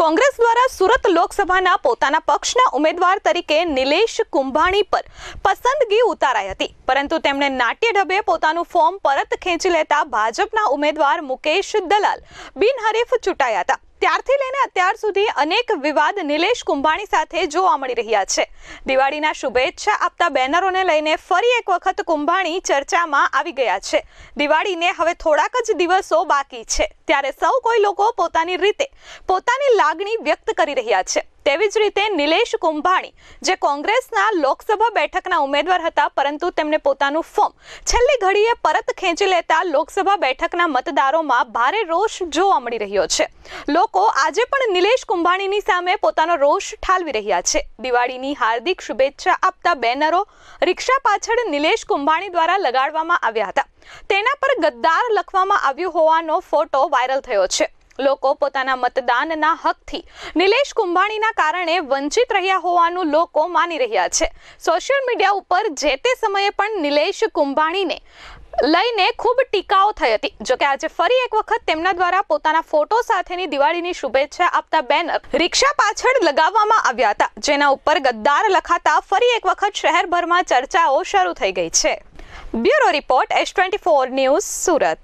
કોંગ્રેસ દ્વારા સુરત લોકસભાના પોતાના પક્ષના ઉમેદવાર તરીકે નિલેશ કુંભાણી પર પસંદગી ઉતારાઈ હતી પરંતુ તેમણે નાટ્ય ઢબે પોતાનું ફોર્મ પરત ખેંચી લેતા ભાજપના ઉમેદવાર મુકેશ દલાલ બિનહરીફ ચૂંટાયા હતા ત્યારથી લઈને અત્યાર સુધી અનેક વિવાદ નિલેશ કુંભાણી સાથે જોવા મળી રહ્યા છે દિવાળીના શુભેચ્છા આપતા બેનરોને લઈને ફરી એક વખત કુંભાણી ચર્ચામાં આવી ગયા છે દિવાળીને હવે થોડાક જ દિવસો બાકી છે ત્યારે સૌ કોઈ લોકો પોતાની રીતે પોતાની લાગણી વ્યક્ત કરી રહ્યા છે તેવી જ રીતે નિલેશ કુંભાણી જે કોંગ્રેસના લોકસભા બેઠકના ઉમેદવાર હતા પરંતુ તેમને પોતાનું ફોર્મ છેલ્લી ઘડીએ પરત ખેંચી લેતા લોકસભા બેઠકના મતદારોમાં ભારે રોષ જોવા મળી રહ્યો છે લોકો આજે પણ નિલેશ કુંભાણીની સામે પોતાનો રોષ ઠાલવી રહ્યા છે દિવાળીની હાર્દિક શુભેચ્છા આપતા બેનરો રિક્ષા પાછળ નિલેશ કુંભાણી દ્વારા લગાડવામાં આવ્યા હતા તેના પર ગદ્દાર લખવામાં આવ્યું હોવાનો ફોટો વાયરલ થયો છે લોકો પોતાના મતદાનના હકથી નિલેશ કુંભાણીના કારણે વંચિત રહ્યા હોવાનું લોકો માની રહ્યા છે સોશિયલ મીડિયા ઉપર જે તે સમયે પણ નિલેશ કુંભાણીને લઈને ખૂબ ટીકાઓ થઈ હતી જોકે આજે ફરી એક વખત તેમના દ્વારા પોતાના ફોટો સાથેની દિવાળીની શુભેચ્છા આપતા બેનર રિક્ષા પાછળ લગાવવામાં આવ્યા હતા જેના ઉપર ગદ્દાર લખાતા ફરી એક વખત શહેરભરમાં ચર્ચાઓ શરૂ થઈ ગઈ છે bureau report S twenty four news Surat